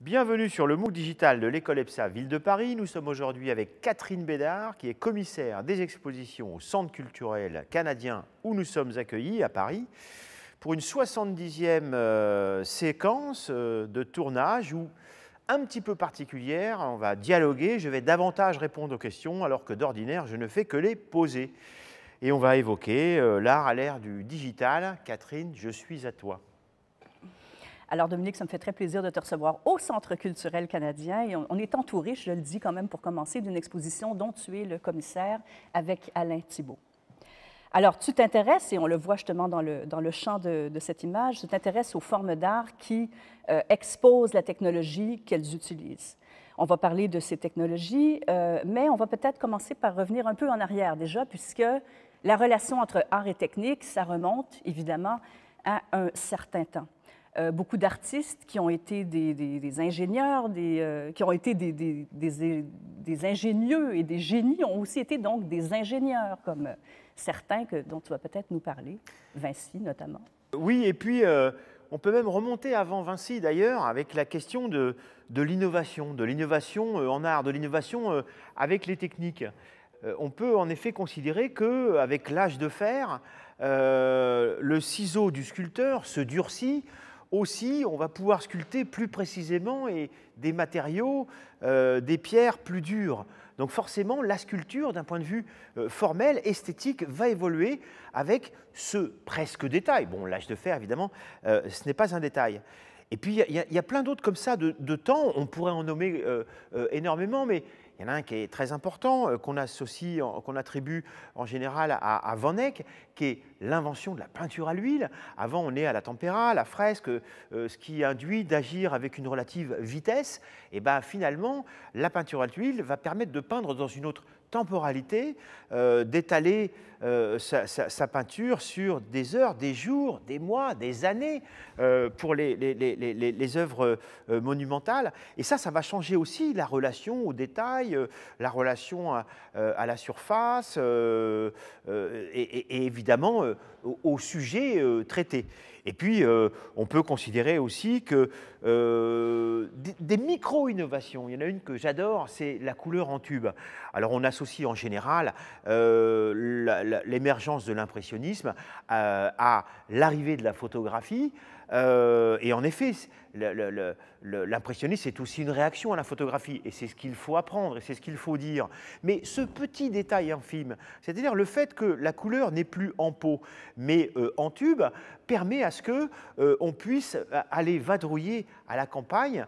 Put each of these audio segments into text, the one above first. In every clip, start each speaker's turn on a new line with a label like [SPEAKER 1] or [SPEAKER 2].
[SPEAKER 1] Bienvenue sur le MOOC digital de l'école EPSA Ville de Paris. Nous sommes aujourd'hui avec Catherine Bédard, qui est commissaire des expositions au Centre culturel canadien où nous sommes accueillis à Paris pour une 70e euh, séquence euh, de tournage où un petit peu particulière, on va dialoguer, je vais davantage répondre aux questions alors que d'ordinaire je ne fais que les poser. Et on va évoquer euh, l'art à l'ère du digital. Catherine, je suis à toi.
[SPEAKER 2] Alors, Dominique, ça me fait très plaisir de te recevoir au Centre culturel canadien. Et on, est entouré, je le dis quand même pour commencer, d'une exposition dont tu es le commissaire avec Alain Thibault. Alors, tu t'intéresses, et on le voit justement dans le, dans le champ de, cette image, tu t'intéresses aux formes d'art qui euh, exposent la technologie qu'elles utilisent. On va parler de ces technologies, euh, mais on va peut-être commencer par revenir un peu en arrière déjà, puisque la relation entre art et technique, ça remonte évidemment à un certain temps. Euh, beaucoup d'artistes qui ont été des, ingénieurs, euh, qui ont été des, ingénieux et des génies ont aussi été donc des ingénieurs, comme euh, certains dont tu vas peut-être nous parler, Vinci notamment.
[SPEAKER 1] Oui, et puis on peut même remonter avant Vinci d'ailleurs avec la question de, l'innovation, de l'innovation en art, de l'innovation avec les techniques. on peut en effet considérer qu'avec l'âge de fer, le ciseau du sculpteur se durcit aussi, on va pouvoir sculpter plus précisément et des matériaux, euh, des pierres plus dures. Donc forcément, la sculpture, d'un point de vue euh, formel, esthétique, va évoluer avec ce presque détail. Bon, l'âge de fer, évidemment, euh, ce n'est pas un détail. Et puis, il y, a plein d'autres comme ça de, temps. On pourrait en nommer énormément, mais il y en a un qui est très important, qu'on associe, qu'on attribue en général à, à Van qui est l'invention de la peinture à l'huile. Avant, on est à la tempéra, à la fresque, euh, ce qui induit d'agir avec une relative vitesse. Et eh ben, finalement, la peinture à l'huile va permettre de peindre dans une autre temporalité, euh, d'étaler euh, sa, peinture sur des heures, des jours, des mois, des années pour les, les, œuvres monumentales. Et ça, ça va changer aussi la relation au détail, la relation à, la surface, et, évidemment évidemment euh, au, sujet euh, traité. Et puis, euh, on peut considérer aussi que des micro-innovations, il y en a une que j'adore, c'est la couleur en tube. Alors, on associe en général l'émergence de l'impressionnisme à l'arrivée de la photographie. et en effet, l'impressionnisme, c'est aussi une réaction à la photographie, et c'est ce qu'il faut apprendre, et c'est ce qu'il faut dire. Mais ce petit détail infime, c'est-à-dire le fait que la couleur n'est plus en pot, mais euh, en tube, permet à ce que euh, on puisse euh, aller vadrouiller à la campagne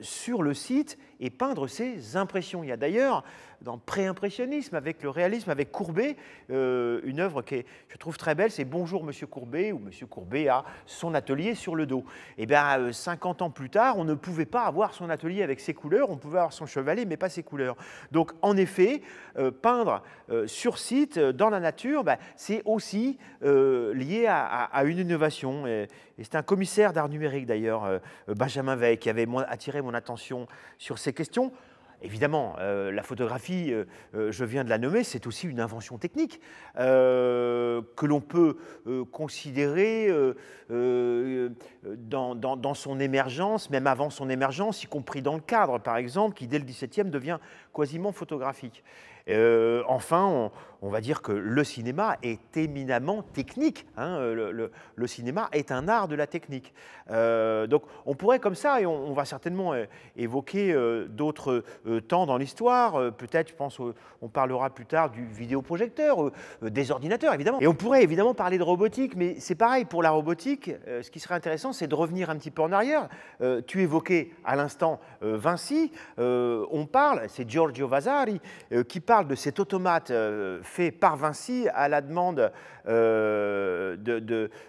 [SPEAKER 1] sur le site et peindre ses impressions. Il y a d'ailleurs dans pré-impressionnisme, avec le réalisme, avec Courbet, une œuvre qui je trouve très belle, c'est Bonjour Monsieur Courbet, où Monsieur Courbet a son atelier sur le dos. Et eh bien 50 euh, ans plus tard, on ne pouvait pas avoir son atelier avec ses couleurs, on pouvait avoir son chevalet, mais pas ses couleurs. Donc, en effet, euh, peindre euh, sur site, dans la nature, bah, c'est aussi lié à, une innovation. Et, c'est un commissaire d'art numérique, d'ailleurs, Benjamin Veil, qui avait attiré mon attention sur ces questions. Évidemment, euh, la photographie, euh, euh, je viens de la nommer, c'est aussi une invention technique que l'on peut considérer dans, dans, son émergence, même avant son émergence, y compris dans le cadre, par exemple, qui dès le XVIIe devient quasiment photographique. Euh, enfin, on, va dire que le cinéma est éminemment technique. Hein, le, cinéma est un art de la technique. Euh, donc on pourrait comme ça, et on, va certainement évoquer euh, d'autres temps dans l'histoire, peut-être, je pense, on parlera plus tard du vidéoprojecteur, des ordinateurs, évidemment. Et on pourrait évidemment parler de robotique, mais c'est pareil, pour la robotique, ce qui serait intéressant, c'est de revenir un petit peu en arrière. tu évoquais à l'instant Vinci, on parle, c'est Giorgio Vasari qui parle de cet automate euh, fait par Vinci à la demande euh,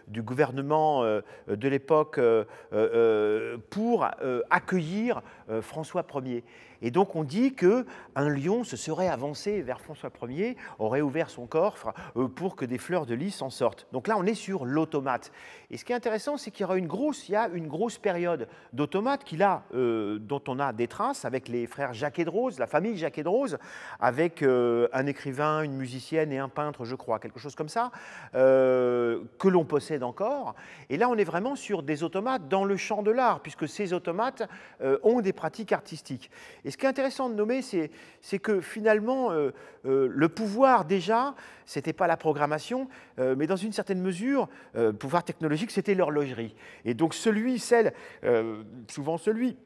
[SPEAKER 1] du gouvernement euh, de l'époque pour accueillir François Ier. Et donc on dit que un lion se serait avancé vers François Ier, aurait ouvert son coffre euh, pour que des fleurs de lys s'en sortent. Donc là, on est sur l'automate. Et ce qui est intéressant, c'est qu'il y aura une grosse, il a une grosse période d'automates qu'il a, euh, dont on a des traces avec les frères Jacques et de Rose, la famille Jacques et de Rose, avec euh, un écrivain, une musicienne et un peintre, je crois, quelque chose comme ça, que l'on possède encore. Et là, on est vraiment sur des automates dans le champ de l'art, puisque ces automates ont des pratiques artistiques. Et ce qui est intéressant de nommer, c'est que finalement, euh, euh, le pouvoir déjà, ce n'était pas la programmation, euh, mais dans une certaine mesure, le pouvoir technologique, c'était l'horlogerie. Et donc celui, celle, souvent celui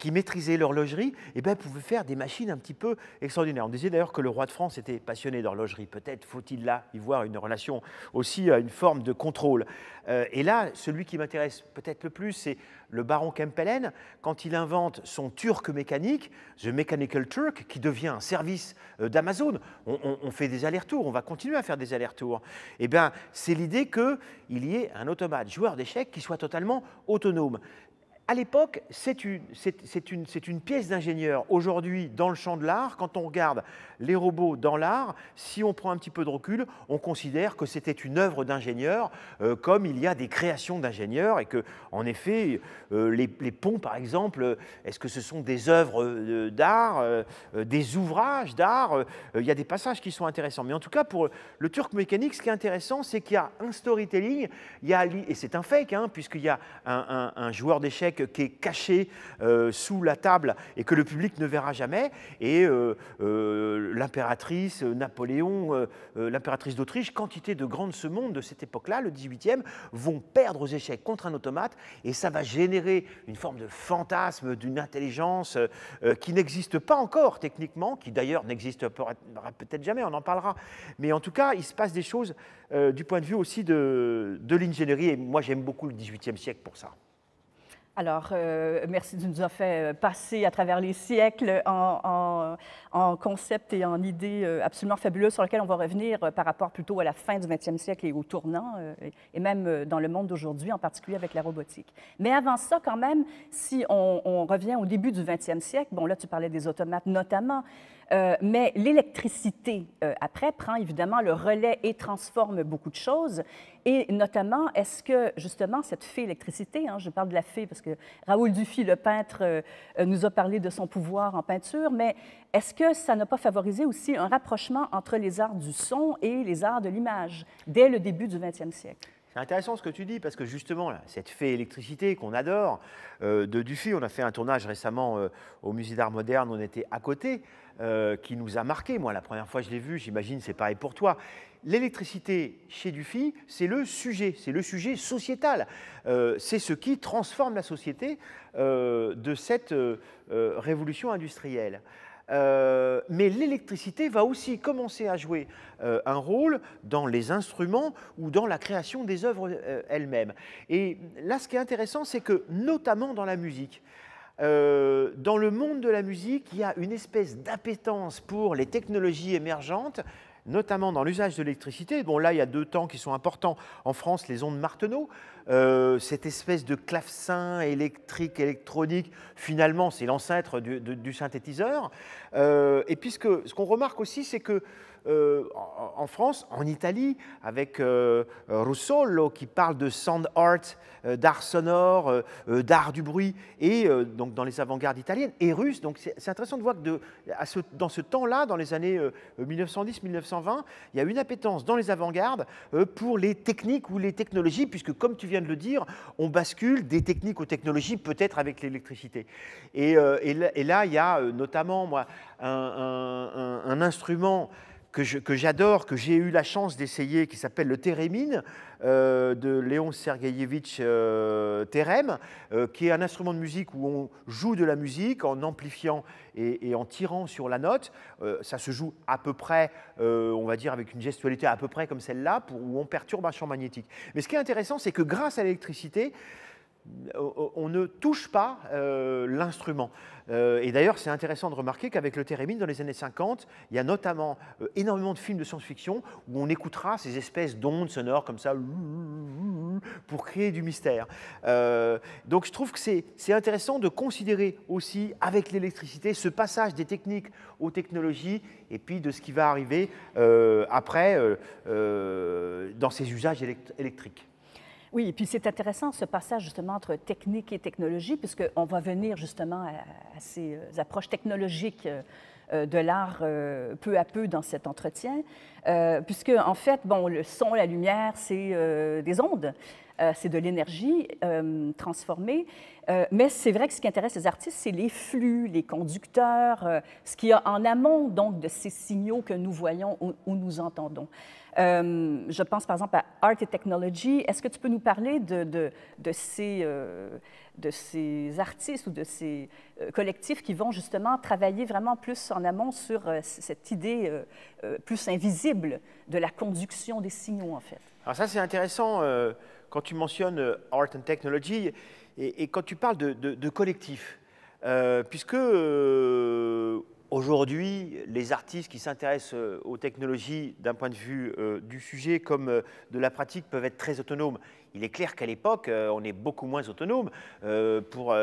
[SPEAKER 1] qui maîtrisaient l'horlogerie, et eh ben, pouvaient faire des machines un petit peu extraordinaires. On disait d'ailleurs que le roi de France était passionné d'horlogerie. Peut-être faut-il là y voir une relation aussi à une forme de contrôle. Euh, et là, celui qui m'intéresse peut-être le plus, c'est le baron Kempelen, quand il invente son turc mécanique, The Mechanical Turk, qui devient un service euh, d'Amazon. On, fait des allers-retours, on va continuer à faire des allers-retours. Eh bien, c'est l'idée qu'il y ait un automate, joueur d'échecs, qui soit totalement autonome à l'époque, c'est une, pièce d'ingénieur. Aujourd'hui, dans le champ de l'art, quand on regarde les robots dans l'art, si on prend un petit peu de recul, on considère que c'était une œuvre d'ingénieur, euh, comme il y a des créations d'ingénieurs, et que, en effet, euh, les, ponts, par exemple, est-ce que ce sont des œuvres euh, d'art, des ouvrages d'art Il y a des passages qui sont intéressants. Mais en tout cas, pour le Turc Mécanique, ce qui est intéressant, c'est qu'il y a un storytelling, il a, et c'est un fake, hein, puisqu'il y a un joueur d'échecs qui est caché euh, sous la table et que le public ne verra jamais. Et euh, euh, l'impératrice Napoléon, l'impératrice d'Autriche, quantité de grandes ce monde de cette époque-là, le 18e, vont perdre aux échecs contre un automate et ça va générer une forme de fantasme d'une intelligence qui n'existe pas encore techniquement, qui d'ailleurs n'existe peut-être jamais, on en parlera. Mais en tout cas, il se passe des choses du point de vue aussi de, de l'ingénierie et moi j'aime beaucoup le 18e siècle pour ça.
[SPEAKER 2] Alors, euh, merci, de nous avoir fait euh, passer à travers les siècles en, concepts et en idées euh, absolument fabuleuses sur lesquelles on va revenir par rapport plutôt à la fin du 20e siècle et au tournant, et même dans le monde d'aujourd'hui, en particulier avec la robotique. Mais avant ça, quand même, si on, on revient au début du 20e siècle, bon là, tu parlais des automates notamment, euh, mais l'électricité, euh, après, prend évidemment le relais et transforme beaucoup de choses. Et notamment, est-ce que justement cette fée électricité, hein, je parle de la fée parce que Raoul Dufy, le peintre, euh, nous a parlé de son pouvoir en peinture, mais est-ce que ça n'a pas favorisé aussi un rapprochement entre les arts du son et les arts de l'image dès le début du 20e siècle?
[SPEAKER 1] C'est intéressant ce que tu dis parce que justement, là, cette fée électricité qu'on adore euh, de Dufy, on a fait un tournage récemment euh, au Musée d'Art Moderne, on était à côté, euh, qui nous a marqué. Moi, la première fois que je l'ai vu, j'imagine c'est pareil pour toi. L'électricité chez Dufy, c'est le sujet, c'est le sujet sociétal. c'est ce qui transforme la société de cette révolution industrielle. Euh, mais l'électricité va aussi commencer à jouer euh, un rôle dans les instruments ou dans la création des œuvres euh, elles-mêmes. Et là, ce qui est intéressant, c'est que notamment dans la musique, dans le monde de la musique, il y a une espèce d'appétence pour les technologies émergentes notamment dans l'usage de l'électricité. Bon, là, il y a deux temps qui sont importants en France, les ondes Marteneau. cette espèce de clavecin électrique, électronique, finalement, c'est l'ancêtre du, synthétiseur. Euh, et puisque, ce qu'on remarque aussi, c'est que euh, en France, en Italie, avec euh, Russolo qui parle de sound art, euh, d'art sonore, euh, d'art du bruit, et donc dans les avant-gardes italiennes et russes. Donc c'est intéressant de voir que de, dans ce temps-là, dans les années 1910-1920, il y a une appétence dans les avant-gardes pour les techniques ou les technologies, puisque comme tu viens de le dire, on bascule des techniques aux technologies, peut-être avec l'électricité. Et, là, il y a notamment moi, un instrument que j'adore, que j'ai eu la chance d'essayer, qui s'appelle le Térémine euh, de Léon Sergeïevitch euh, euh, qui est un instrument de musique où on joue de la musique en amplifiant et en tirant sur la note. Euh, ça se joue à peu près, on va dire, avec une gestualité à peu près comme celle-là, où on perturbe un champ magnétique. Mais ce qui est intéressant, c'est que grâce à l'électricité, euh, euh, on ne touche pas euh, l'instrument. et d'ailleurs, c'est intéressant de remarquer qu'avec le thérémine, dans les années 50, il y a notamment énormément de films de science-fiction où on écoutera ces espèces d'ondes sonores comme ça pour créer du mystère. donc je trouve que c'est intéressant de considérer aussi avec l'électricité ce passage des techniques aux technologies et puis de ce qui va arriver après dans ces usages électriques.
[SPEAKER 2] Oui, et puis c'est intéressant ce passage justement entre technique et technologie, puisqu'on va venir justement à, ces euh, approches technologiques euh, euh, de l'art peu à peu dans cet entretien, puisque en fait, bon, le son, la lumière, c'est des ondes, c'est de l'énergie transformée, mais c'est vrai que ce qui intéresse les artistes, c'est les flux, les conducteurs, ce qu'il y a en amont donc de ces signaux que nous voyons ou, nous entendons. Euh, je pense par exemple à Art et Technology. Est-ce que tu peux nous parler de, de, ces, euh, de ces, artistes ou de ces euh, collectifs qui vont justement travailler vraiment plus en amont sur cette idée plus invisible de la conduction des signaux en fait?
[SPEAKER 1] Alors ça c'est intéressant quand tu mentionnes Art and Technology et, et quand tu parles de, collectifs. puisque Aujourd'hui, les artistes qui s'intéressent euh, aux technologies d'un point de vue euh, du sujet comme euh, de la pratique peuvent être très autonomes. Il est clair qu'à l'époque, on est beaucoup moins autonome pour,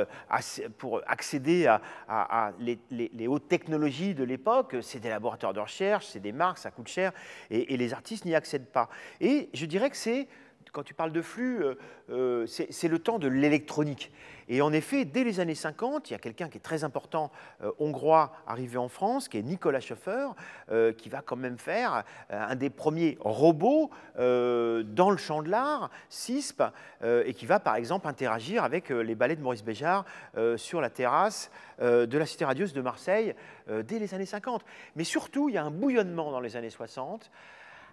[SPEAKER 1] accéder à, les, hautes technologies de l'époque. C'est des laboratoires de recherche, c'est des marques, ça coûte cher, et les artistes n'y accèdent pas. Et je dirais que c'est quand tu parles de flux, euh, euh, c'est le temps de l'électronique. Et en effet, dès les années 50, il y a quelqu'un qui est très important, euh, hongrois, arrivé en France, qui est Nicolas Schoeffer, qui va quand même faire un des premiers robots dans le champ de l'art, CISP, et qui va par exemple interagir avec les ballets de Maurice Béjart sur la terrasse de la Cité radieuse de Marseille dès les années 50. Mais surtout, il y a un bouillonnement dans les années 60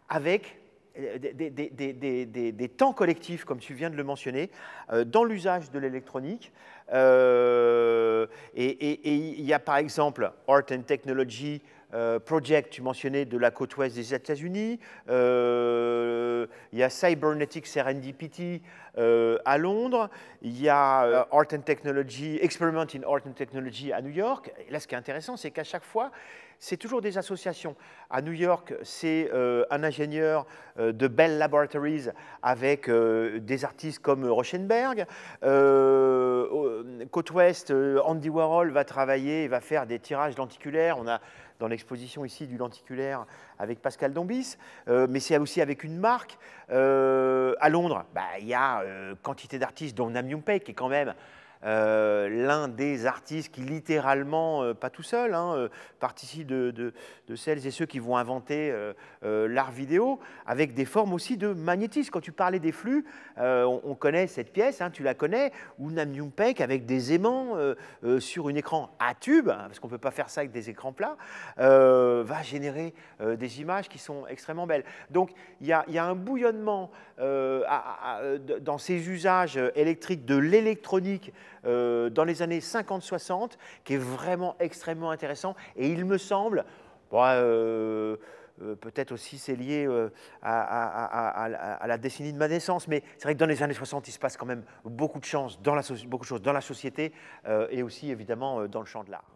[SPEAKER 1] avec des, temps collectifs, comme tu viens de le mentionner, euh, dans l'usage de l'électronique. Euh, et il y a par exemple Art and Technology euh, project, tu mentionnais, de la côte ouest des États-Unis. Euh, il y a Cybernetic Serendipity euh, à Londres. Il y a Art and Technology, Experiment in Art and Technology à New York. Et là, ce qui est intéressant, c'est qu'à chaque fois, c'est toujours des associations. À New York, c'est un ingénieur de Bell Laboratories avec des artistes comme Rauschenberg. côte ouest, Andy Warhol va travailler va faire des tirages lenticulaires. On a dans l'exposition ici du lenticulaire avec Pascal Dombis, euh, mais c'est aussi avec une marque. Euh, à Londres, bah, il y a euh, quantité d'artistes, dont Nam Young qui est quand même euh, l'un des artistes qui littéralement, euh, pas tout seul, hein, euh, participe de, celles et ceux qui vont inventer l'art vidéo, avec des formes aussi de magnétisme. Quand tu parlais des flux, on, connaît cette pièce, hein, tu la connais, où Nam yung Paik avec des aimants sur un écran à tube, hein, parce qu'on ne peut pas faire ça avec des écrans plats, va générer des images qui sont extrêmement belles. Donc il y, a, un bouillonnement dans ces usages électriques de l'électronique euh, dans les années 50-60 qui est vraiment extrêmement intéressant. Et il me semble, euh, euh, peut-être aussi c'est lié à, la décennie de ma naissance, mais c'est vrai que dans les années 60, il se passe quand même beaucoup de, dans la beaucoup de choses dans la société et aussi évidemment dans le champ de l'art.